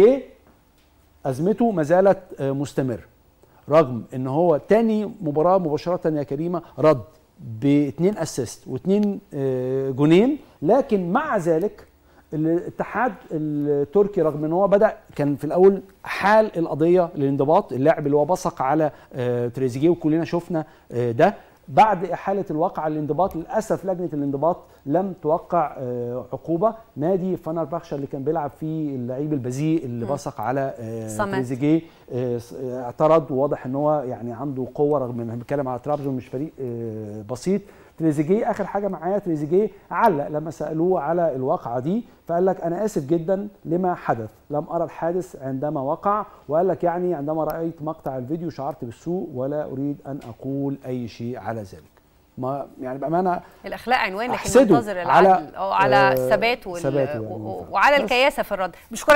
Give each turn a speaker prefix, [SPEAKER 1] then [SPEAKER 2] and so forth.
[SPEAKER 1] ايه ازمته ما زالت آه، مستمره رغم ان هو تاني مباراه مباشره يا كريمه رد باثنين اسيست واثنين آه، جونين لكن مع ذلك الاتحاد التركي رغم ان هو بدا كان في الاول حال القضيه للانضباط اللاعب اللي هو بصق على آه، تريزيجيه وكلنا شفنا ده بعد إحالة الواقعة للانضباط للأسف لجنة الانضباط لم توقع آه، عقوبة نادي فنربخشة اللي كان بيلعب فيه اللعيب البذيء اللي بصق على آه، تريزيجيه آه، اعترض وواضح ان هو يعني عنده قوة رغم ان احنا بنتكلم على ترابزون مش فريق بسيط تريزيجيه اخر حاجه معايا تريزيجيه علق لما سالوه على الواقعه دي فقال لك انا اسف جدا لما حدث لم ارى الحادث عندما وقع وقال لك يعني عندما رايت مقطع الفيديو شعرت بالسوء ولا اريد ان اقول اي شيء على ذلك ما يعني بامانه
[SPEAKER 2] الاخلاق عنوان لكن منتظر العدل على, على آه، الثبات يعني. وعلى الكياسه في الرد بشكرك